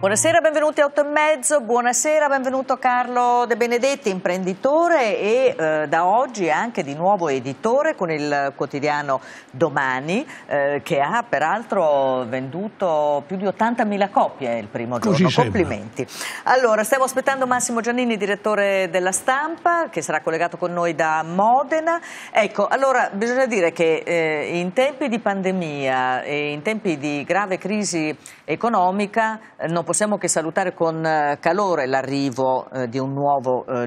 Buonasera, benvenuti a 8 e mezzo, buonasera, benvenuto Carlo De Benedetti, imprenditore e eh, da oggi anche di nuovo editore con il quotidiano Domani eh, che ha peraltro venduto più di 80.000 copie il primo giorno, Così complimenti. Sembra. Allora, stiamo aspettando Massimo Giannini, direttore della stampa, che sarà collegato con noi da Modena. Ecco, allora bisogna dire che eh, in tempi di pandemia e in tempi di grave crisi economica, eh, non possiamo che salutare con eh, calore l'arrivo eh, di un nuovo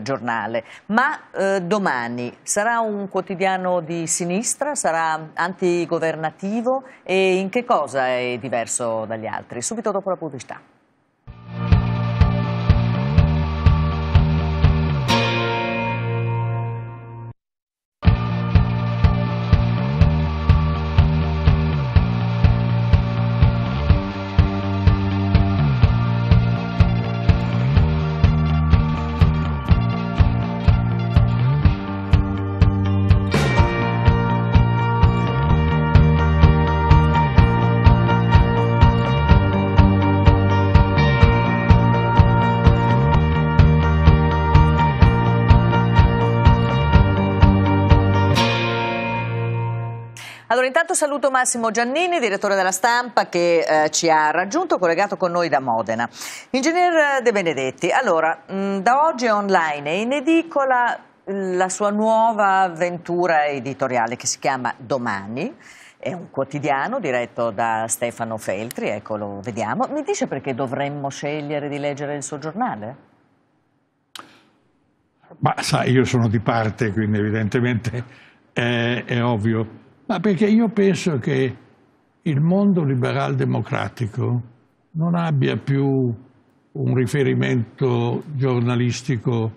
giornale. Ma domani sarà un quotidiano di sinistra, sarà antigovernativo e in che cosa è diverso dagli altri? Subito dopo la pubblicità. Intanto saluto Massimo Giannini, direttore della stampa che eh, ci ha raggiunto, collegato con noi da Modena. Ingegner De Benedetti, allora, mh, mm, da oggi è online e in edicola mm, la sua nuova avventura editoriale che si chiama Domani. È un quotidiano diretto da Stefano Feltri, ecco lo vediamo. Mi dice perché dovremmo scegliere di leggere il suo giornale? Ma sai, io sono di parte, quindi evidentemente è, è ovvio ma perché io penso che il mondo liberal democratico non abbia più un riferimento giornalistico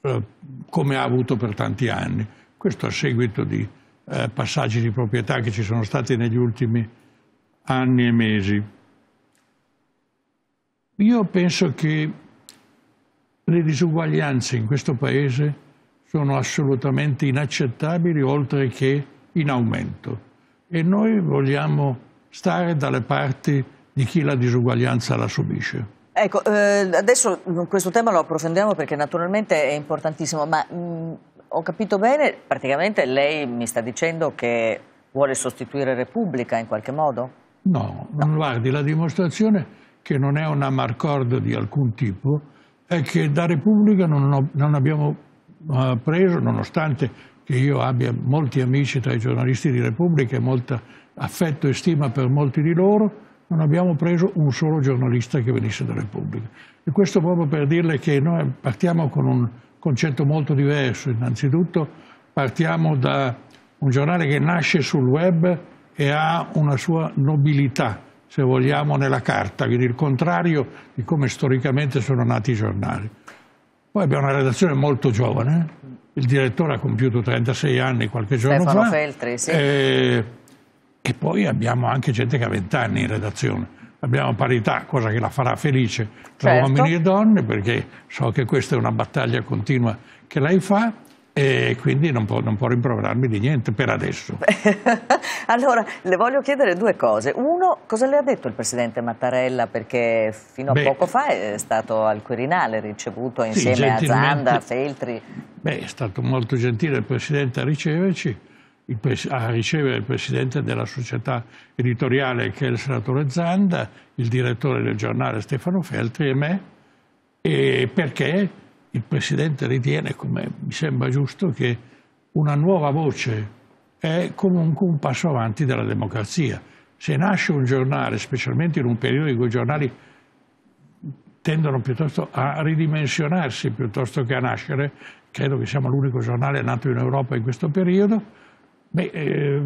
eh, come ha avuto per tanti anni. Questo a seguito di eh, passaggi di proprietà che ci sono stati negli ultimi anni e mesi. Io penso che le disuguaglianze in questo Paese sono assolutamente inaccettabili oltre che in aumento e noi vogliamo stare dalle parti di chi la disuguaglianza la subisce. Ecco, eh, adesso questo tema lo approfondiamo perché naturalmente è importantissimo, ma mh, mm, ho capito bene, praticamente lei mi sta dicendo che vuole sostituire Repubblica in qualche modo? No, no. guardi, la dimostrazione che non è una amarcord di alcun tipo è che da Repubblica non, ho, non abbiamo preso, nonostante che io abbia molti amici tra i giornalisti di Repubblica e molto affetto e stima per molti di loro, non abbiamo preso un solo giornalista che venisse da Repubblica. E questo proprio per dirle che noi partiamo con un concetto molto diverso. Innanzitutto partiamo da un giornale che nasce sul web e ha una sua nobilità, se vogliamo, nella carta, quindi il contrario di come storicamente sono nati i giornali. Poi abbiamo una redazione molto giovane, il direttore ha compiuto 36 anni qualche giorno Stefano fa. Feltri, sì. Eh, e, e, poi abbiamo anche gente che ha 20 anni in redazione. Abbiamo parità, cosa che la farà felice tra certo. uomini e donne, perché so che questa è una battaglia continua che lei fa e quindi non può, non può, rimproverarmi di niente per adesso. allora, le voglio chiedere due cose. Uno, cosa le ha detto il Presidente Mattarella? Perché fino a beh, poco fa è stato al Quirinale ricevuto insieme sì, a Zanda, Feltri. Beh, è stato molto gentile il Presidente a riceverci, il, a ricevere il Presidente della società editoriale che è il Senatore Zanda, il direttore del giornale Stefano Feltri e me, e perché il Presidente ritiene, come mi sembra giusto, che una nuova voce è comunque un passo avanti della democrazia. Se nasce un giornale, specialmente in un periodo in cui i giornali tendono piuttosto a ridimensionarsi piuttosto che a nascere, credo che siamo l'unico giornale nato in Europa in questo periodo, Beh, eh,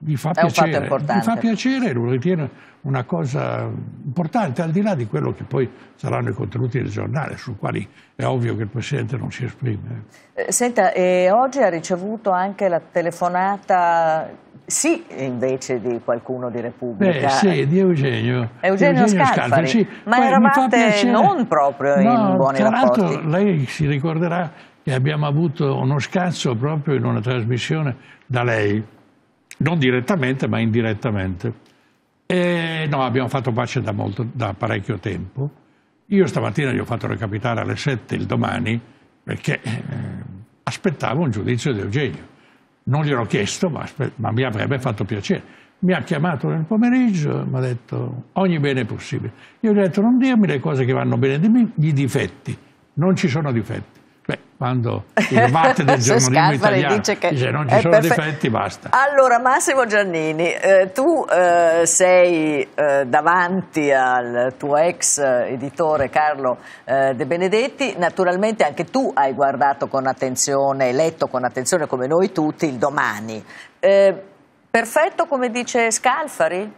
mi, fa piacere, mi fa piacere, lo ritiene una cosa importante, al di là di quello che poi saranno i contenuti del giornale, sui quali è ovvio che il Presidente non si esprime. Eh, senta, e eh, oggi ha ricevuto anche la telefonata, sì, invece di qualcuno di Repubblica. Beh, sì, di Eugenio. Eugenio, Eugenio Scalfari, Scalfari sì. ma Poi, eravate non proprio no, in buoni tra rapporti. Tra l'altro lei si ricorderà e abbiamo avuto uno scazzo proprio in una trasmissione da lei, non direttamente ma indirettamente. E no, abbiamo fatto pace da, molto, da parecchio tempo. Io stamattina gli ho fatto recapitare alle 7 il domani perché eh, aspettavo un giudizio di Eugenio. Non gliel'ho chiesto, ma, ma mi avrebbe fatto piacere mi ha chiamato nel pomeriggio e mi ha detto ogni bene possibile. Io gli ho detto non dirmi le cose che vanno bene, di me, gli difetti, non ci sono difetti quando il matte del giornalismo italiano dice che dice non ci sono perfetto. difetti, basta. Allora Massimo Giannini, eh, tu eh, sei eh, davanti al tuo ex eh, editore Carlo eh, De Benedetti, naturalmente anche tu hai guardato con attenzione, letto con attenzione come noi tutti il domani. Eh, perfetto come dice Scalfari?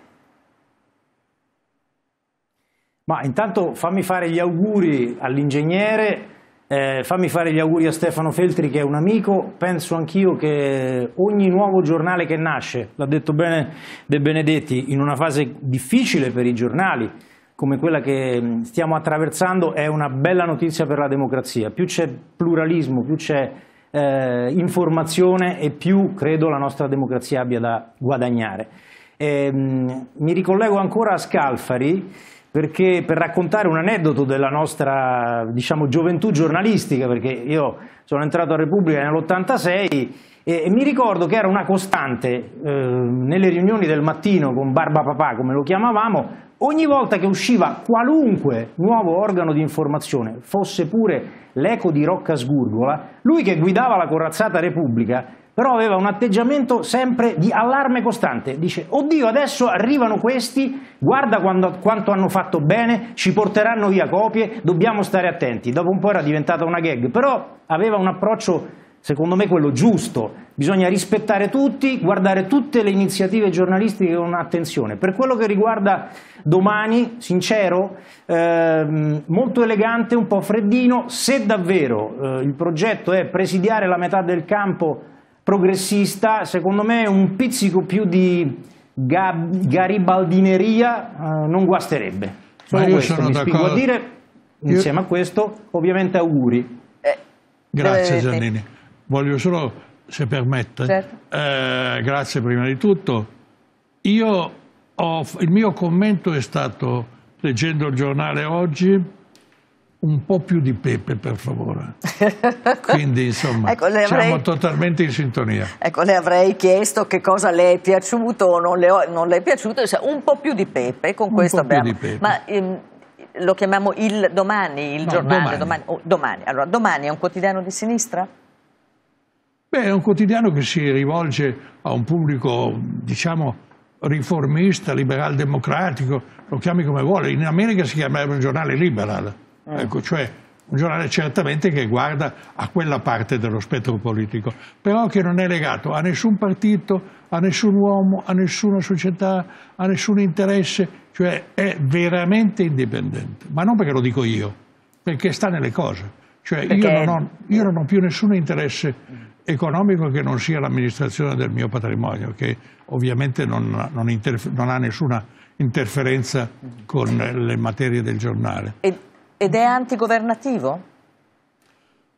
Ma intanto fammi fare gli auguri all'ingegnere eh, fammi fare gli auguri a Stefano Feltri che è un amico, penso anch'io che ogni nuovo giornale che nasce, l'ha detto bene De Benedetti, in una fase difficile per i giornali come quella che mm, stiamo attraversando è una bella notizia per la democrazia, più c'è pluralismo, più c'è eh, informazione e più credo la nostra democrazia abbia da guadagnare. E, ehm, mh, mi ricollego ancora a Scalfari perché per raccontare un aneddoto della nostra diciamo, gioventù giornalistica, perché io sono entrato a Repubblica nell'86 e, e mi ricordo che era una costante eh, nelle riunioni del mattino con Barba Papà, come lo chiamavamo, ogni volta che usciva qualunque nuovo organo di informazione, fosse pure l'eco di Rocca Sgurgola, lui che guidava la corazzata Repubblica però aveva un atteggiamento sempre di allarme costante. Dice, oddio, adesso arrivano questi, guarda quando, quanto hanno fatto bene, ci porteranno via copie, dobbiamo stare attenti. Dopo un po' era diventata una gag, però aveva un approccio, secondo me, quello giusto. Bisogna rispettare tutti, guardare tutte le iniziative giornalistiche con attenzione. Per quello che riguarda domani, sincero, eh, molto elegante, un po' freddino, se davvero eh, il progetto è presidiare la metà del campo progressista, secondo me un pizzico più di ga- garibaldineria eh, non guasterebbe. Solo Ma io questo sono mi d'accordo. a dire, io... insieme a questo, ovviamente auguri. Eh, grazie Giannini. Voglio solo, se permette, certo. eh, grazie prima di tutto. Io ho, il mio commento è stato, leggendo il giornale oggi, un po' più di pepe per favore. Quindi insomma ecco, avrei... siamo totalmente in sintonia. Ecco, le avrei chiesto che cosa le è piaciuto o non, non le, è piaciuto, cioè, un po' più di pepe con un questo abbiamo. Ma ehm, lo chiamiamo il domani, il no, giornale, domani. Domani. Oh, domani. Allora, domani è un quotidiano di sinistra? Beh, è un quotidiano che si rivolge a un pubblico, diciamo, riformista, liberal democratico, lo chiami come vuole. In America si chiama il giornale liberal eh. Ecco, cioè un giornale certamente che guarda a quella parte dello spettro politico, però che non è legato a nessun partito, a nessun uomo, a nessuna società, a nessun interesse, cioè è veramente indipendente. Ma non perché lo dico io, perché sta nelle cose. Cioè io non, ho, io non ho più nessun interesse economico che non sia l'amministrazione del mio patrimonio, che ovviamente non, non, non ha nessuna interferenza con le materie del giornale. E ed è antigovernativo?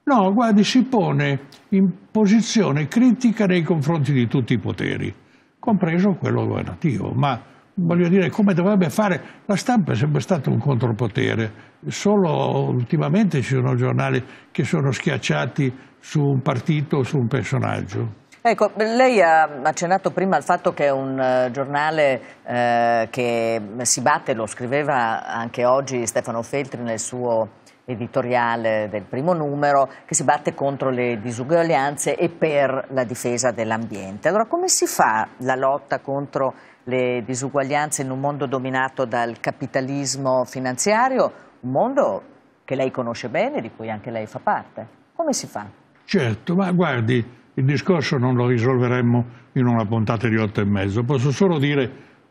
No, guardi, si pone in posizione critica nei confronti di tutti i poteri, compreso quello governativo. Ma voglio dire, come dovrebbe fare? La stampa è sempre stata un contropotere, solo ultimamente ci sono giornali che sono schiacciati su un partito o su un personaggio. Ecco, lei ha accennato prima al fatto che è un eh, giornale eh, che si batte, lo scriveva anche oggi Stefano Feltri nel suo editoriale del primo numero, che si batte contro le disuguaglianze e per la difesa dell'ambiente. Allora, come si fa la lotta contro le disuguaglianze in un mondo dominato dal capitalismo finanziario, un mondo che lei conosce bene, di cui anche lei fa parte? Come si fa? Certo, ma guardi, il discorso non lo risolveremmo in una puntata di otto e mezzo. Posso solo dire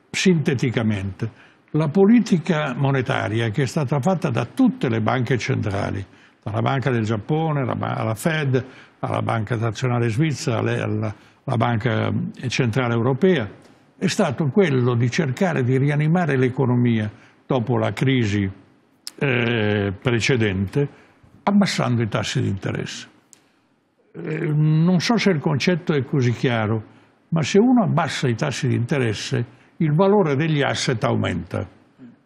sinteticamente, la politica monetaria che è stata fatta da tutte le banche centrali, dalla Banca del Giappone alla Fed, alla Banca Nazionale Svizzera, alla, Banca eh, Centrale Europea, è stato quello di cercare di rianimare l'economia dopo la crisi eh, precedente abbassando i tassi di interesse. Eh, non so se il concetto è così chiaro, ma se uno abbassa i tassi di interesse, il valore degli asset aumenta.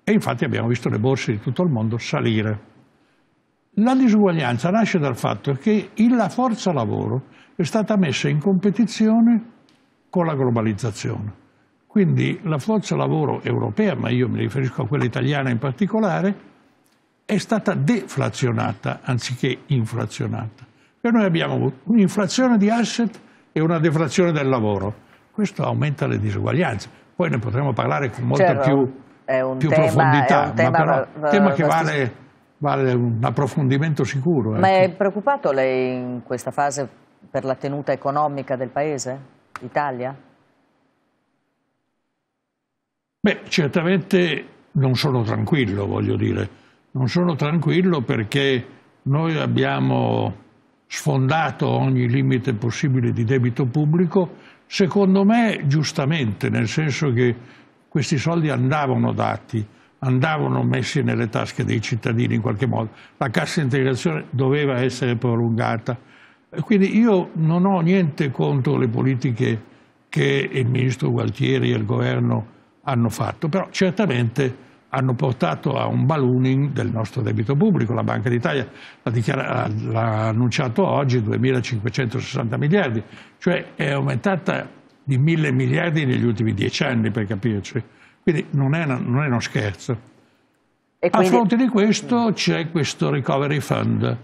E infatti abbiamo visto le borse di tutto il mondo salire. La disuguaglianza nasce dal fatto che la forza lavoro è stata messa in competizione con la globalizzazione. Quindi la forza lavoro europea, ma io mi riferisco a quella italiana in particolare, è stata deflazionata anziché inflazionata che noi abbiamo un'inflazione di asset e una deflazione del lavoro. Questo aumenta le disuguaglianze. Poi ne potremo parlare con molta certo, più, più tema, profondità, tema, ma però un tema che vale, vale, un approfondimento sicuro. Ma ecco. è preoccupato lei in questa fase per la tenuta economica del Paese, l'Italia? Beh, certamente non sono tranquillo, voglio dire. Non sono tranquillo perché noi abbiamo sfondato ogni limite possibile di debito pubblico, secondo me giustamente, nel senso che questi soldi andavano dati, andavano messi nelle tasche dei cittadini in qualche modo, la cassa integrazione doveva essere prolungata. Quindi io non ho niente contro le politiche che il ministro Gualtieri e il governo hanno fatto, però certamente hanno portato a un ballooning del nostro debito pubblico. La Banca d'Italia l'ha, annunciato oggi 2.560 miliardi, cioè è aumentata di 1.000 miliardi negli ultimi dieci anni, per capirci. Quindi non è, non è uno scherzo. Quindi... A fronte di questo c'è questo Recovery Fund,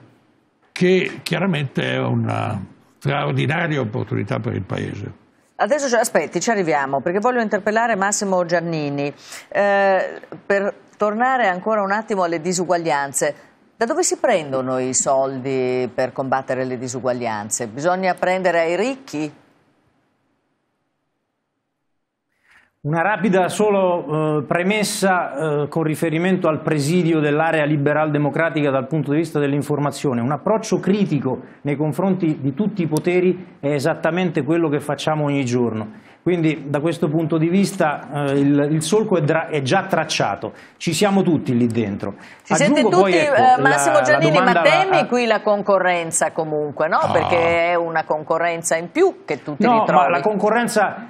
che chiaramente è una straordinaria opportunità per il Paese. Adesso aspetti, ci arriviamo, perché voglio interpellare Massimo Giannini eh, per tornare ancora un attimo alle disuguaglianze. Da dove si prendono i soldi per combattere le disuguaglianze? Bisogna prendere ai ricchi? Una rapida solo eh, premessa eh, con riferimento al presidio dell'area liberal-democratica dal punto di vista dell'informazione. Un approccio critico nei confronti di tutti i poteri è esattamente quello che facciamo ogni giorno quindi da questo punto di vista eh, il, il, solco è, è, già tracciato, ci siamo tutti lì dentro. Si Aggiungo sente tutti, poi, ecco, eh, Massimo la, Giannini, la ma temi la... qui la concorrenza comunque, no? Ah. Perché è una concorrenza in più che tutti ti no, ritrovi. No, la concorrenza,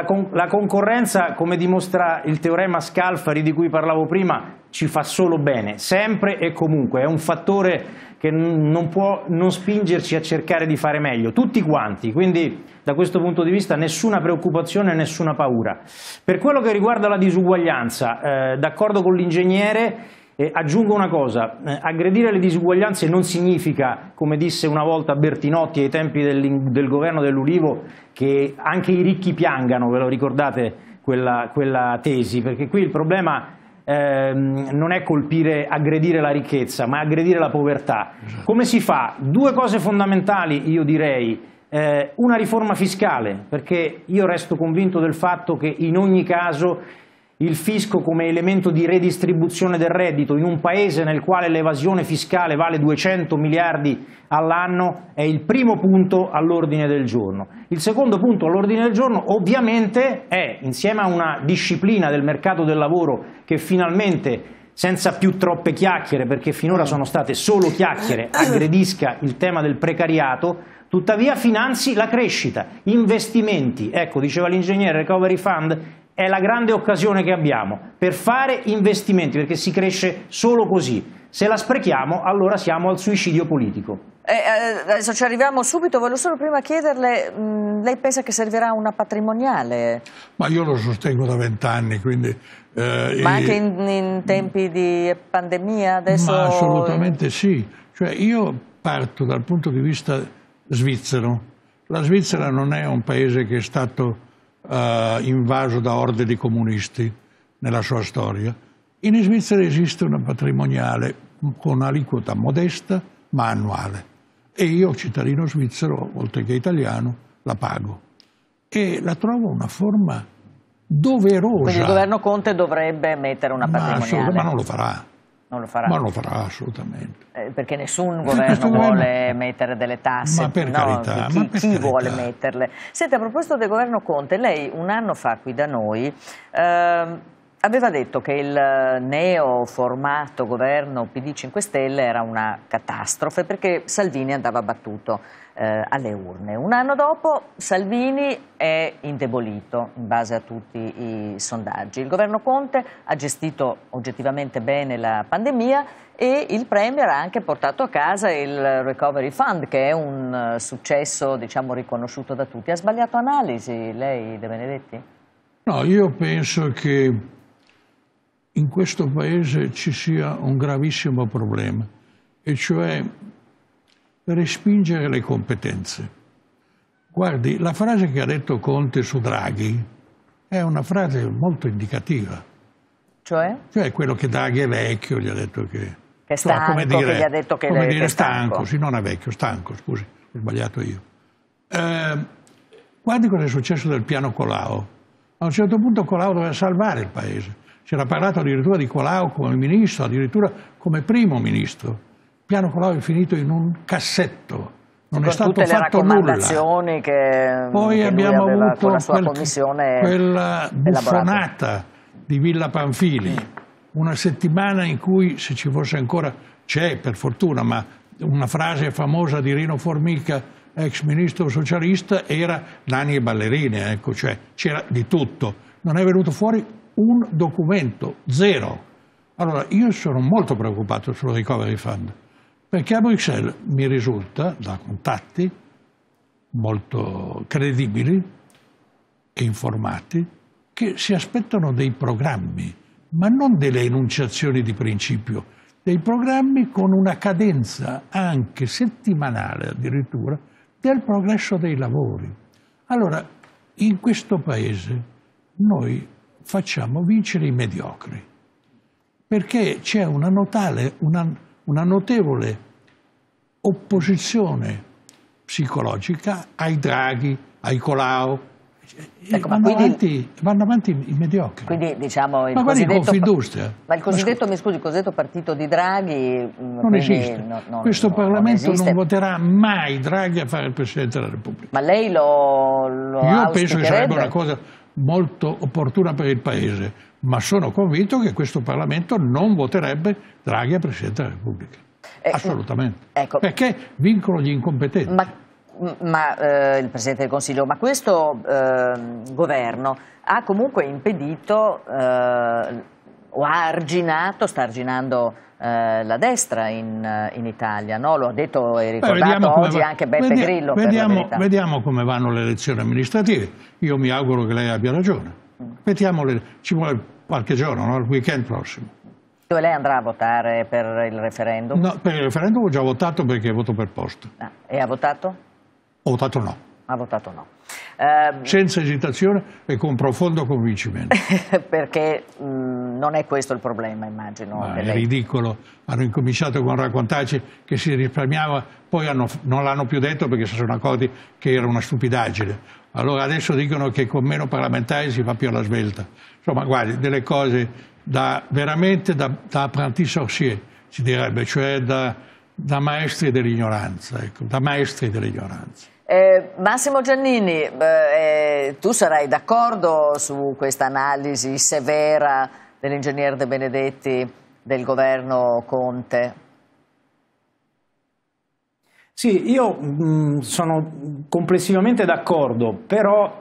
con, la concorrenza, come dimostra il teorema Scalfari di cui parlavo prima, ci fa solo bene, sempre e comunque, è un fattore che non può non spingerci a cercare di fare meglio, tutti quanti, quindi da questo punto di vista nessuna preoccupazione, nessuna paura. Per quello che riguarda la disuguaglianza, eh, d'accordo con l'ingegnere, eh, aggiungo una cosa, eh, aggredire le disuguaglianze non significa, come disse una volta Bertinotti ai tempi del, del governo dell'Ulivo, che anche i ricchi piangano, ve lo ricordate quella, quella tesi, perché qui il problema è ehm, non è colpire, aggredire la ricchezza, ma aggredire la povertà. Come si fa? Due cose fondamentali, io direi. Eh, una riforma fiscale, perché io resto convinto del fatto che in ogni caso il fisco come elemento di redistribuzione del reddito in un paese nel quale l'evasione fiscale vale 200 miliardi all'anno è il primo punto all'ordine del giorno. Il secondo punto all'ordine del giorno ovviamente è, insieme a una disciplina del mercato del lavoro che finalmente senza più troppe chiacchiere, perché finora sono state solo chiacchiere, aggredisca il tema del precariato, tuttavia finanzi la crescita, investimenti, ecco diceva l'ingegnere Recovery Fund, è la grande occasione che abbiamo per fare investimenti, perché si cresce solo così. Se la sprechiamo, allora siamo al suicidio politico. Eh, eh, adesso ci arriviamo subito, voglio solo prima chiederle, mh, lei pensa che servirà una patrimoniale? Ma io lo sostengo da vent'anni, quindi... Eh, Ma anche in, in, tempi di pandemia adesso? assolutamente sì, cioè io parto dal punto di vista svizzero. La Svizzera non è un paese che è stato eh, invaso da orde di comunisti nella sua storia. In Svizzera esiste una patrimoniale con aliquota modesta ma annuale e io, cittadino svizzero, oltre che italiano, la pago. E la trovo una forma doverosa. Quindi il governo Conte dovrebbe mettere una patrimoniale. Ma, ma non lo farà non lo farà. Ma lo farà assolutamente. Eh, perché nessun eh, governo vuole mettere delle tasse. Ma per no, carità. Chi, ma per chi carità. vuole metterle? Senta, a proposito del governo Conte, lei un anno fa qui da noi... Eh, aveva detto che il eh, neo formato governo PD 5 Stelle era una catastrofe perché Salvini andava battuto eh, alle urne. Un anno dopo Salvini è indebolito in base a tutti i sondaggi. Il governo Conte ha gestito oggettivamente bene la pandemia e il Premier ha anche portato a casa il Recovery Fund che è un eh, successo diciamo, riconosciuto da tutti. Ha sbagliato analisi lei De Benedetti? No, io penso che in questo Paese ci sia un gravissimo problema, e cioè respingere le competenze. Guardi, la frase che ha detto Conte su Draghi è una frase molto indicativa. Cioè? Cioè quello che Draghi è vecchio, gli ha detto che... Che è stanco, come dire, che gli ha detto che... Come dire, stanco, stanco. sì, non è vecchio, stanco, scusi, ho sbagliato io. Eh, guardi cosa è successo del piano Colau. A un certo punto Colau doveva salvare il paese c'era parlato addirittura di Colau come ministro, addirittura come primo ministro. Piano Colau è finito in un cassetto, non è stato fatto nulla. Che, Poi che abbiamo aveva, avuto la quel, quella buffonata di Villa Panfili, una settimana in cui, se ci fosse ancora, c'è per fortuna, ma una frase famosa di Rino Formica, ex ministro socialista, era nani e ballerine, ecco, cioè c'era di tutto. Non è venuto fuori un documento, zero. Allora io sono molto preoccupato sul Recovery Fund, perché a Bruxelles mi risulta, da contatti molto credibili e informati, che si aspettano dei programmi, ma non delle enunciazioni di principio, dei programmi con una cadenza anche settimanale addirittura del progresso dei lavori. Allora, in questo Paese noi facciamo vincere i mediocri, perché c'è una, una, una notevole opposizione psicologica ai draghi, ai colau, Ecco, vanno, quindi, avanti, vanno, avanti, i mediocri. Quindi diciamo il ma cosiddetto, ma il cosiddetto, ma mi scusi, il cosiddetto partito di Draghi mm, non esiste. No, no, Questo no, Parlamento non, non, voterà mai Draghi a fare il Presidente della Repubblica. Ma lei lo, lo Io penso che sarebbe una cosa molto opportuna per il Paese, ma sono convinto che questo Parlamento non voterebbe Draghi a Presidente della Repubblica. Eh, Assolutamente. Ecco. Perché vincono gli incompetenti. Ma, ma eh, il Presidente del Consiglio, ma questo eh, governo ha comunque impedito eh, o ha arginato, sta arginando eh, la destra in, eh, in Italia, no? lo ha detto e ricordato Beh, oggi va... anche Beppe vediamo, Grillo. Vediamo, vediamo, come vanno le elezioni amministrative, io mi auguro che lei abbia ragione, mm. Mettiamo le... ci vuole qualche giorno, no? il weekend prossimo. Dove lei andrà a votare per il referendum? No, per il referendum ho già votato perché voto per posto. Ah, e ha votato? Ho votato no. Ha votato no. Eh... Senza esitazione e con profondo convincimento. perché... Mh mm, non è questo il problema, immagino. È ridicolo. Hanno incominciato con raccontarci che si risparmiava, poi hanno, non l'hanno più detto perché si sono accorti che era una stupidaggine. Allora adesso dicono che con meno parlamentari si va più alla svelta. Insomma, guardi, delle cose da, veramente da, da apprenti sorcier, si direbbe, cioè da, da maestri dell'ignoranza. Ecco, da maestri dell'ignoranza. Eh, Massimo Giannini, eh, eh tu sarai d'accordo su questa analisi severa dell'ingegner De Benedetti del governo Conte? Sì, io mh, mm, sono complessivamente d'accordo, però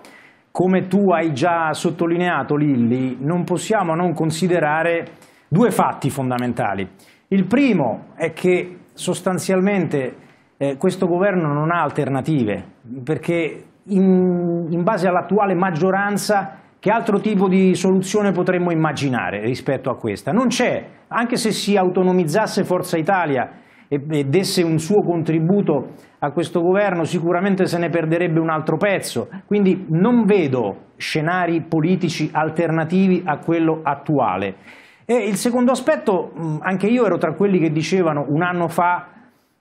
come tu hai già sottolineato Lilli, non possiamo non considerare due fatti fondamentali. Il primo è che sostanzialmente eh, questo governo non ha alternative, perché in, in base all'attuale maggioranza che altro tipo di soluzione potremmo immaginare rispetto a questa? Non c'è, anche se si autonomizzasse Forza Italia e, e desse un suo contributo a questo governo, sicuramente se ne perderebbe un altro pezzo. Quindi non vedo scenari politici alternativi a quello attuale. E il secondo aspetto, anche io ero tra quelli che dicevano un anno fa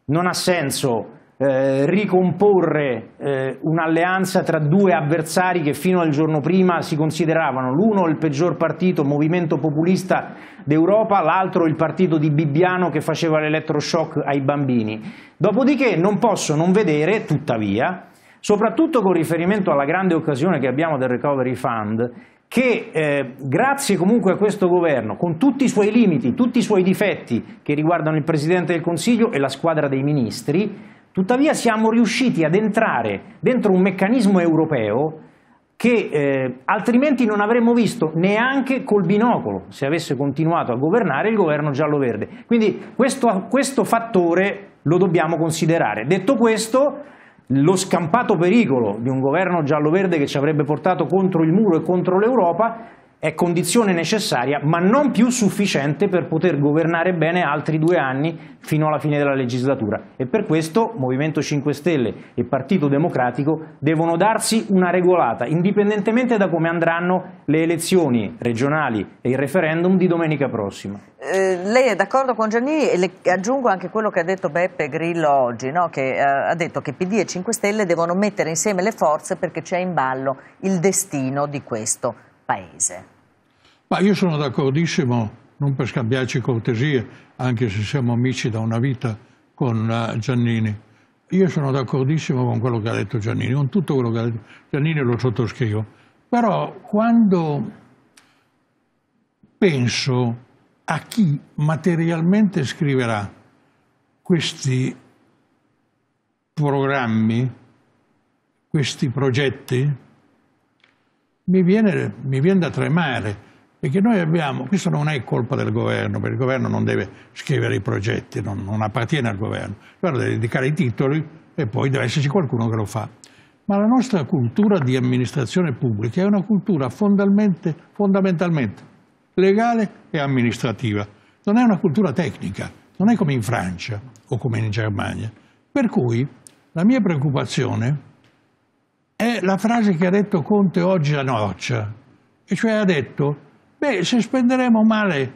non ha senso eh, ricomporre eh, un'alleanza tra due avversari che fino al giorno prima si consideravano l'uno il peggior partito, movimento populista d'Europa, l'altro il partito di Bibbiano che faceva l'elettroshock ai bambini. Dopodiché non posso non vedere, tuttavia, soprattutto con riferimento alla grande occasione che abbiamo del Recovery Fund, che eh, grazie comunque a questo governo, con tutti i suoi limiti, tutti i suoi difetti che riguardano il Presidente del Consiglio e la squadra dei ministri, Tuttavia siamo riusciti ad entrare dentro un meccanismo europeo che eh, altrimenti non avremmo visto neanche col binocolo se avesse continuato a governare il governo giallo-verde. Quindi questo, questo fattore lo dobbiamo considerare. Detto questo, lo scampato pericolo di un governo giallo-verde che ci avrebbe portato contro il muro e contro l'Europa è condizione necessaria ma non più sufficiente per poter governare bene altri due anni fino alla fine della legislatura e per questo Movimento 5 Stelle e Partito Democratico devono darsi una regolata indipendentemente da come andranno le elezioni regionali e il referendum di domenica prossima. Eh, lei è d'accordo con Giannini e le aggiungo anche quello che ha detto Beppe Grillo oggi, no? che eh, ha detto che PD e 5 Stelle devono mettere insieme le forze perché c'è in ballo il destino di questo paese. Ma io sono d'accordissimo, non per scambiarci cortesie, anche se siamo amici da una vita con eh, Giannini. Io sono d'accordissimo con quello che ha detto Giannini, con tutto quello che ha detto Giannini lo sottoscrivo. Però quando penso a chi materialmente scriverà questi programmi, questi progetti, mi viene, mi viene da tremare perché noi abbiamo, questo non è colpa del governo, perché il governo non deve scrivere i progetti, non, non appartiene al governo. Il governo deve indicare i titoli e poi deve esserci qualcuno che lo fa. Ma la nostra cultura di amministrazione pubblica è una cultura fondamentalmente, fondamentalmente legale e amministrativa. Non è una cultura tecnica, non è come in Francia o come in Germania. Per cui la mia preoccupazione è la frase che ha detto Conte oggi a Norcia, e cioè ha detto Beh, se spenderemo male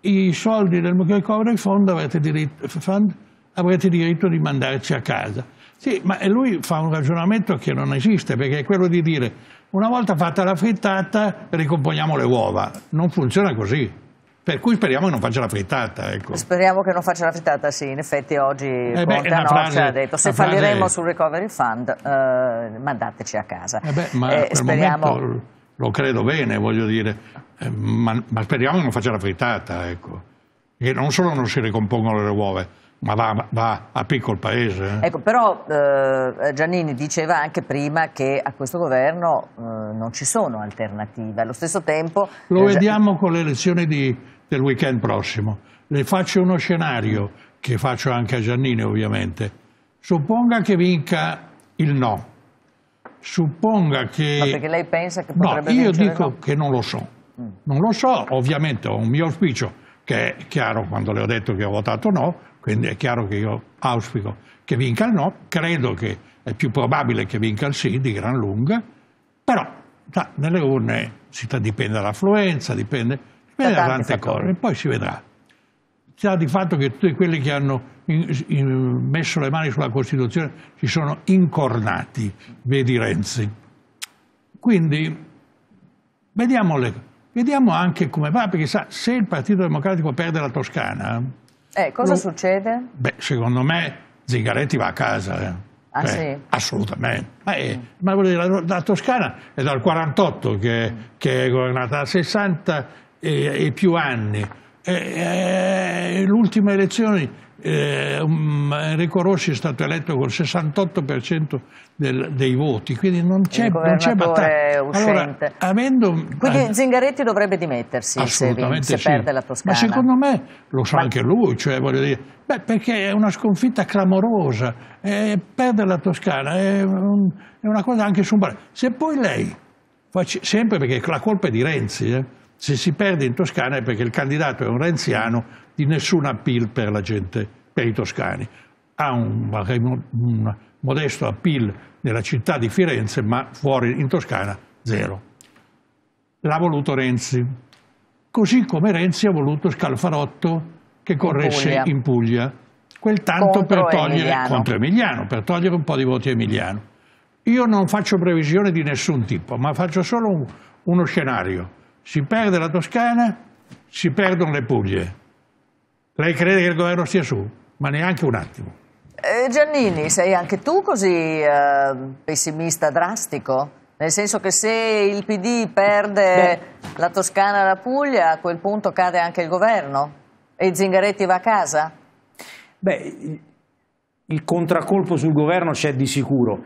i soldi del Recovery Fund avrete diritto, fund, avrete diritto di mandarci a casa. Sì, ma lui fa un ragionamento che non esiste, perché è quello di dire una volta fatta la frittata ricomponiamo le uova. Non funziona così. Per cui speriamo che non faccia la frittata. Ecco. Speriamo che non faccia la frittata, sì, in effetti oggi eh beh, frase, ha detto se falliremo frase... sul recovery fund eh, mandateci a casa. Eh beh, ma eh, speriamo... Momento lo credo bene, voglio dire, eh, ma, ma speriamo che non faccia la frittata, ecco. Che non solo non si ricompongono le uova, ma va, va, a piccol paese. Eh. Ecco, però eh, Giannini diceva anche prima che a questo governo eh, non ci sono alternative. Allo stesso tempo... Lo eh, vediamo con le elezioni di, del weekend prossimo. Le faccio uno scenario, che faccio anche a Giannini ovviamente. Supponga che vinca il no supponga che... Ma perché lei pensa che potrebbe No, io dico no? che non lo so. Mm. Non lo so, ovviamente ho un mio auspicio, che è chiaro quando le ho detto che ho votato no, quindi è chiaro che io auspico che vinca il no, credo che è più probabile che vinca il sì di gran lunga, però da, nelle urne si dipende dall'affluenza, dipende, dipende da tante, tante cose, e poi si vedrà. Sta di fatto che tutti quelli che hanno in, in, messo le mani sulla Costituzione, si sono incornati, vedi Renzi. Quindi vediamo, le, vediamo anche come va, perché sa, se il Partito Democratico perde la Toscana... Eh, cosa lo, eh, succede? Beh, secondo me Zingaretti va a casa. Eh. Ah, Beh, sì. Assolutamente. Ma, è, mm. ma dire, la, la, Toscana è dal 48 che, che è governata, da 60 e, e più anni e, eh, eh, eh, l'ultima elezione eh, um, Enrico Rossi è stato eletto col 68% del, dei voti, quindi non c'è, non c'è battaglia. Allora, avendo, quindi eh, Zingaretti dovrebbe dimettersi se, vince, se perde la Toscana. Ma secondo me lo sa so anche lui, cioè, dire, beh, perché è una sconfitta clamorosa, eh, perdere la Toscana è, un, è, una cosa anche subale. Se poi lei, sempre perché la colpa è di Renzi, eh, se si perde in Toscana è perché il candidato è un renziano di nessun appeal per la gente, per i toscani. Ha un, un modesto appeal nella città di Firenze, ma fuori in Toscana zero. L'ha voluto Renzi, così come Renzi ha voluto Scalfarotto che corresse in Puglia. In Puglia quel tanto contro per togliere Emiliano. contro Emiliano, per togliere un po' di voti a Emiliano. Io non faccio previsione di nessun tipo, ma faccio solo un, uno scenario. Si perde la Toscana, si perdono le Puglie. Lei crede che il governo sia su, ma neanche un attimo. Eh Giannini, sei anche tu così eh, pessimista drastico? Nel senso che se il PD perde Beh. la Toscana e la Puglia, a quel punto cade anche il governo e Zingaretti va a casa? Beh, il contraccolpo sul governo c'è di sicuro.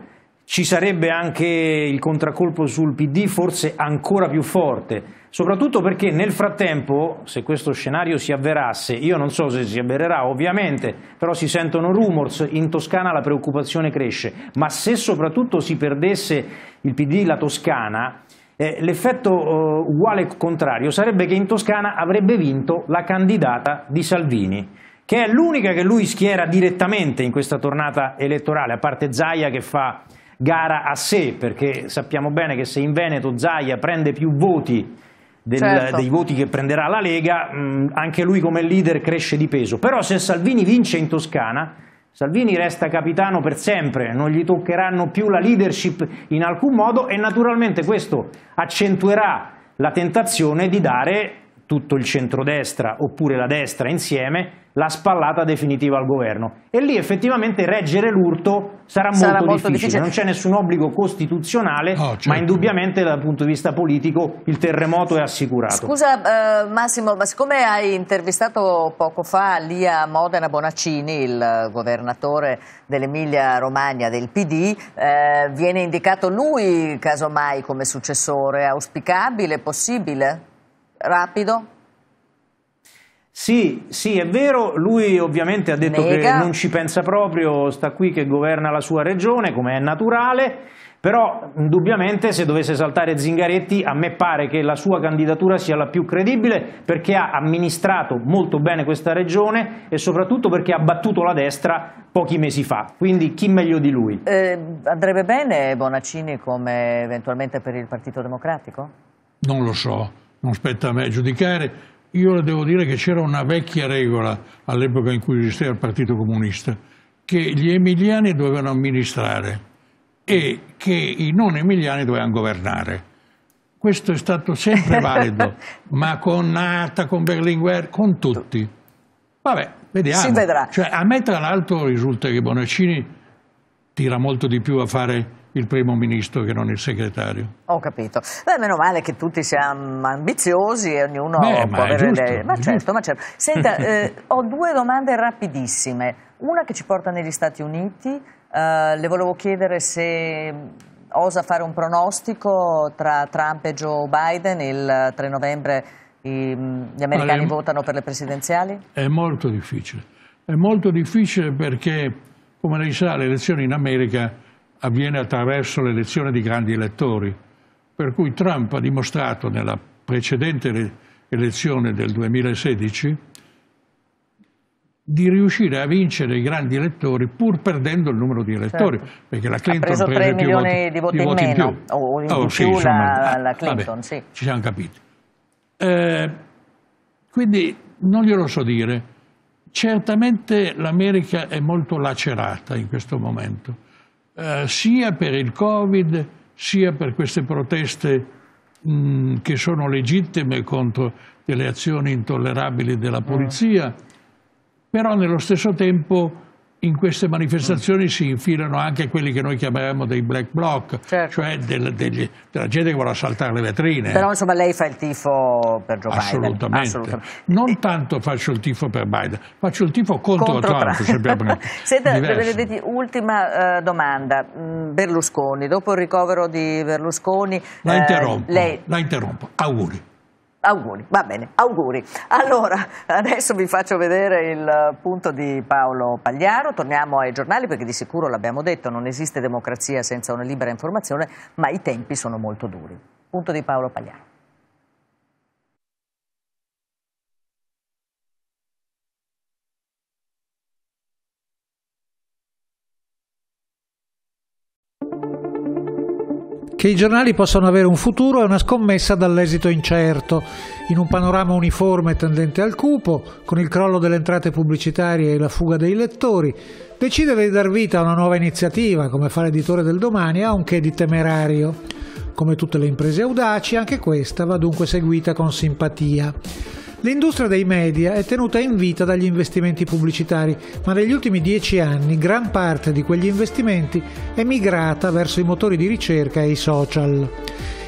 Ci sarebbe anche il contraccolpo sul PD forse ancora più forte, soprattutto perché nel frattempo, se questo scenario si avverasse, io non so se si avvererà ovviamente, però si sentono rumors, in Toscana la preoccupazione cresce, ma se soprattutto si perdesse il PD la Toscana, eh, l'effetto eh, uguale contrario sarebbe che in Toscana avrebbe vinto la candidata di Salvini che è l'unica che lui schiera direttamente in questa tornata elettorale, a parte Zaia che fa gara a sé, perché sappiamo bene che se in Veneto Zaia prende più voti del, certo. dei voti che prenderà la Lega, mh, mm, anche lui come leader cresce di peso. Però se Salvini vince in Toscana, Salvini resta capitano per sempre, non gli toccheranno più la leadership in alcun modo e naturalmente questo accentuerà la tentazione di dare tutto il centrodestra oppure la destra insieme la spallata definitiva al governo. E lì effettivamente reggere l'urto sarà, sarà molto, molto, difficile. difficile. Non c'è nessun obbligo costituzionale, oh, certo. ma indubbiamente dal punto di vista politico il terremoto è assicurato. Scusa eh, Massimo, ma siccome hai intervistato poco fa lì a Modena Bonaccini, il governatore dell'Emilia Romagna del PD, eh, viene indicato lui casomai come successore auspicabile, possibile? rapido? Sì, sì, è vero, lui ovviamente ha detto Mega. che non ci pensa proprio, sta qui che governa la sua regione, come è naturale, però indubbiamente se dovesse saltare Zingaretti a me pare che la sua candidatura sia la più credibile perché ha amministrato molto bene questa regione e soprattutto perché ha battuto la destra pochi mesi fa, quindi chi meglio di lui? Eh, andrebbe bene Bonaccini come eventualmente per il Partito Democratico? Non lo so non spetta a me giudicare. Io le devo dire che c'era una vecchia regola all'epoca in cui esisteva il Partito Comunista, che gli emiliani dovevano amministrare e che i non emiliani dovevano governare. Questo è stato sempre valido, ma con Nata, con Berlinguer, con tutti. Vabbè, vediamo. Si vedrà. Cioè, a me tra l'altro risulta che Bonaccini tira molto di più a fare il primo ministro che non il segretario. Ho capito. Beh, meno male che tutti siamo ambiziosi e ognuno Beh, può avere idee. Ma certo, giusto. ma certo. Senta, eh, ho due domande rapidissime. Una che ci porta negli Stati Uniti, eh, le volevo chiedere se osa fare un pronostico tra Trump e Joe Biden il 3 novembre i, gli americani è, votano per le presidenziali? È molto difficile, è molto difficile perché come lei sa le elezioni in America avviene attraverso l'elezione di grandi elettori, per cui Trump ha dimostrato nella precedente elezione del 2016 di riuscire a vincere i grandi elettori pur perdendo il numero di elettori certo. perché la Clinton ha preso 3 milioni di voti, di voti in meno in o in oh, sì, più insomma, la, la ah, Clinton vabbè, sì. ci siamo capiti eh, quindi non glielo so dire certamente l'America è molto lacerata in questo momento eh, sia per il Covid, sia per queste proteste mh, mm, che sono legittime contro delle azioni intollerabili della mm. polizia, però nello stesso tempo in queste manifestazioni mm. si infilano anche quelli che noi chiamiamo dei black bloc, certo. cioè del, degli, della gente che vuole assaltare le vetrine. Però insomma lei fa il tifo per Joe Assolutamente. Biden. Assolutamente. Non tanto faccio il tifo per Biden, faccio il tifo contro, contro Trump. Trump. Senta, Benedetti, ultima uh, domanda. Mm, Berlusconi, dopo il ricovero di Berlusconi... La eh, interrompo, eh, lei... la interrompo. Auguri. Auguri, va bene, auguri. Allora, adesso vi faccio vedere il punto di Paolo Pagliaro, torniamo ai giornali perché di sicuro l'abbiamo detto, non esiste democrazia senza una libera informazione, ma i tempi sono molto duri. Punto di Paolo Pagliaro. che i giornali possano avere un futuro è una scommessa dall'esito incerto. In un panorama uniforme tendente al cupo, con il crollo delle entrate pubblicitarie e la fuga dei lettori, decidere di dar vita a una nuova iniziativa, come fa l'editore del domani, ha un che di temerario. Come tutte le imprese audaci, anche questa va dunque seguita con simpatia. L'industria dei media è tenuta in vita dagli investimenti pubblicitari, ma negli ultimi dieci anni gran parte di quegli investimenti è migrata verso i motori di ricerca e i social.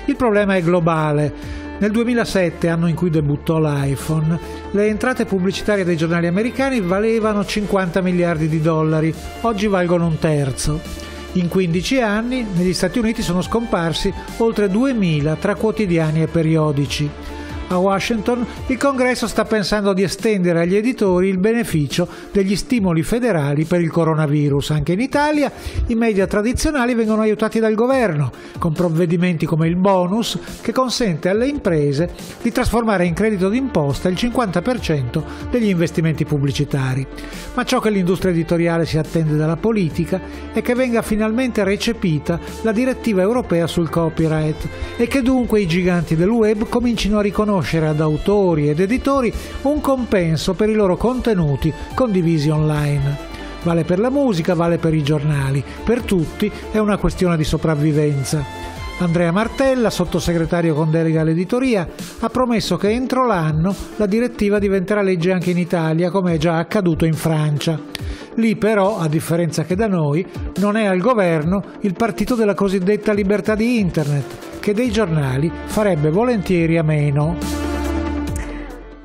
Il problema è globale. Nel 2007, anno in cui debuttò l'iPhone, le entrate pubblicitarie dei giornali americani valevano 50 miliardi di dollari, oggi valgono un terzo. In 15 anni negli Stati Uniti sono scomparsi oltre 2.000 tra quotidiani e periodici. A Washington il Congresso sta pensando di estendere agli editori il beneficio degli stimoli federali per il coronavirus. Anche in Italia i media tradizionali vengono aiutati dal governo, con provvedimenti come il bonus che consente alle imprese di trasformare in credito d'imposta il 50% degli investimenti pubblicitari. Ma ciò che l'industria editoriale si attende dalla politica è che venga finalmente recepita la direttiva europea sul copyright e che dunque i giganti del web comincino a riconoscere riconoscere ad autori ed editori un compenso per i loro contenuti condivisi online. Vale per la musica, vale per i giornali, per tutti è una questione di sopravvivenza. Andrea Martella, sottosegretario con delega all'editoria, ha promesso che entro l'anno la direttiva diventerà legge anche in Italia, come è già accaduto in Francia. Lì però, a differenza che da noi, non è al governo il partito della cosiddetta libertà di Internet, che dei giornali farebbe volentieri a meno.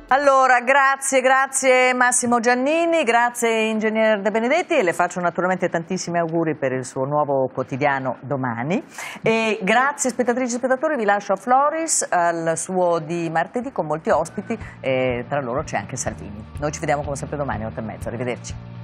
Allora, grazie, grazie Massimo Giannini, grazie Ingegner De Benedetti e le faccio naturalmente tantissimi auguri per il suo nuovo quotidiano domani. E grazie spettatrici e spettatori, vi lascio a Floris al suo di martedì con molti ospiti e tra loro c'è anche Salvini. Noi ci vediamo come sempre domani alle 8 e mezza, arrivederci.